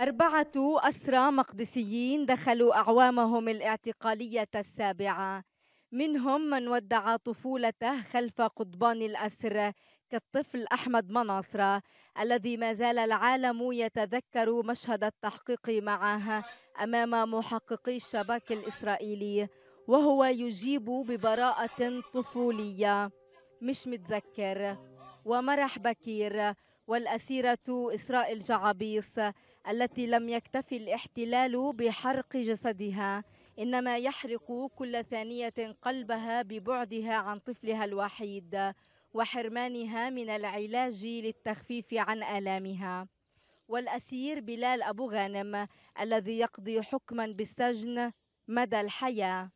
أربعة أسرى مقدسيين دخلوا أعوامهم الاعتقالية السابعة منهم من ودع طفولته خلف قضبان الأسر كالطفل أحمد مناصرة الذي ما زال العالم يتذكر مشهد التحقيق معه أمام محققي الشباك الإسرائيلي وهو يجيب ببراءة طفولية مش متذكر ومرح بكير والأسيرة إسراء الجعبيص التي لم يكتفي الاحتلال بحرق جسدها إنما يحرق كل ثانية قلبها ببعدها عن طفلها الوحيد وحرمانها من العلاج للتخفيف عن آلامها والأسير بلال أبو غانم الذي يقضي حكما بالسجن مدى الحياة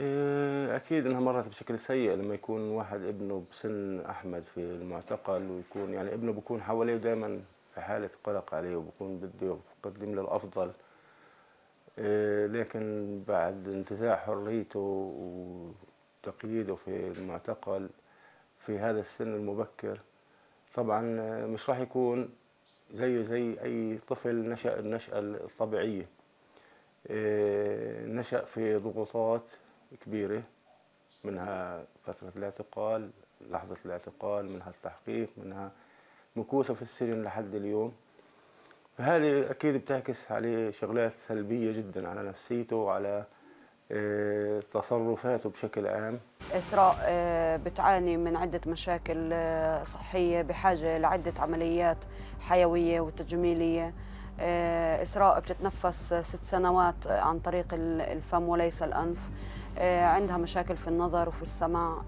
إيه، أكيد أنها مرت بشكل سيء لما يكون واحد ابنه بسن أحمد في المعتقل ويكون يعني ابنه بيكون حواليه دائما في حالة قلق عليه وبكون بده يقدم له الأفضل إيه، لكن بعد انتزاع حريته وتقييده في المعتقل في هذا السن المبكر طبعا مش راح يكون زيه زي أي طفل نشأ النشأة الطبيعية إيه، نشأ في ضغوطات كبيرة منها فترة الاعتقال لحظة الاعتقال منها التحقيق منها مكوسه في السجن لحد اليوم فهذه اكيد بتعكس عليه شغلات سلبيه جدا على نفسيته وعلى آه، تصرفاته بشكل عام إسراء آه، بتعاني من عدة مشاكل آه، صحية بحاجة لعدة عمليات حيوية وتجميلية إسراء بتتنفس ست سنوات عن طريق الفم وليس الأنف عندها مشاكل في النظر وفي السمع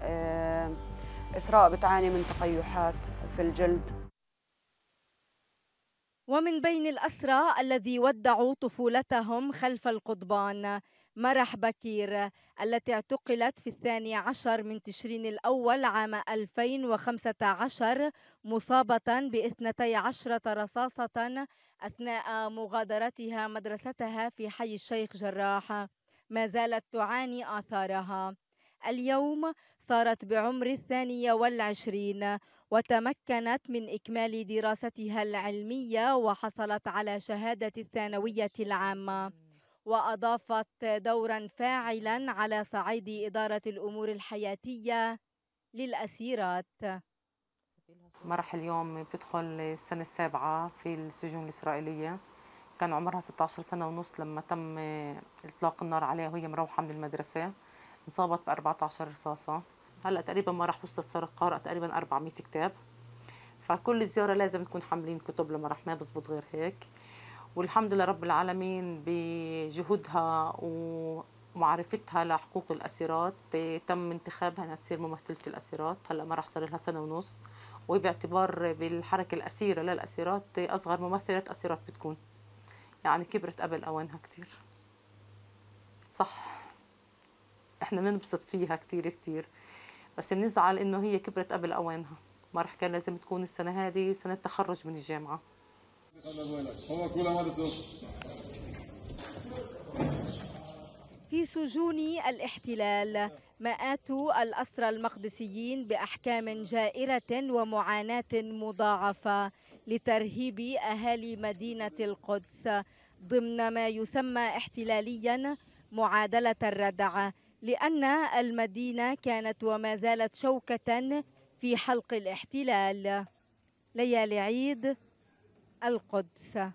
إسراء بتعاني من تقيحات في الجلد ومن بين الأسرى الذي ودعوا طفولتهم خلف القضبان مرح بكير التي اعتقلت في الثاني عشر من تشرين الأول عام 2015 مصابة باثنتي عشرة رصاصة أثناء مغادرتها مدرستها في حي الشيخ جراح ما زالت تعاني آثارها اليوم صارت بعمر الثانية والعشرين وتمكنت من إكمال دراستها العلمية وحصلت على شهادة الثانوية العامة وأضافت دورا فاعلا على صعيد إدارة الأمور الحياتية للأسيرات مرح اليوم بتدخل السنة السابعة في السجون الإسرائيلية كان عمرها 16 سنة ونص لما تم إطلاق النار عليها وهي مروحة من المدرسة انصابت ب 14 رصاصه هلا تقريبا ما راح وصلت قارئ تقريبا 400 كتاب فكل زياره لازم نكون حاملين كتب لما راح ما بزبط غير هيك والحمد لله رب العالمين بجهودها ومعرفتها لحقوق الاسيرات تم انتخابها انها تصير ممثله الاسيرات هلا ما راح صار لها سنه ونص وباعتبار بالحركه الاسيره للاسيرات اصغر ممثله اسيرات بتكون يعني كبرت قبل اوانها كثير صح احنا بننبسط فيها كتير كتير بس بنزعل انه هي كبرت قبل اوانها ما رح كان لازم تكون السنه هذه سنه تخرج من الجامعه في سجون الاحتلال مآت الأسرى المقدسيين بأحكام جائرة ومعاناة مضاعفة لترهيب أهالي مدينة القدس ضمن ما يسمى احتلاليا معادلة الردع لأن المدينة كانت وما زالت شوكة في حلق الاحتلال ليالي عيد القدس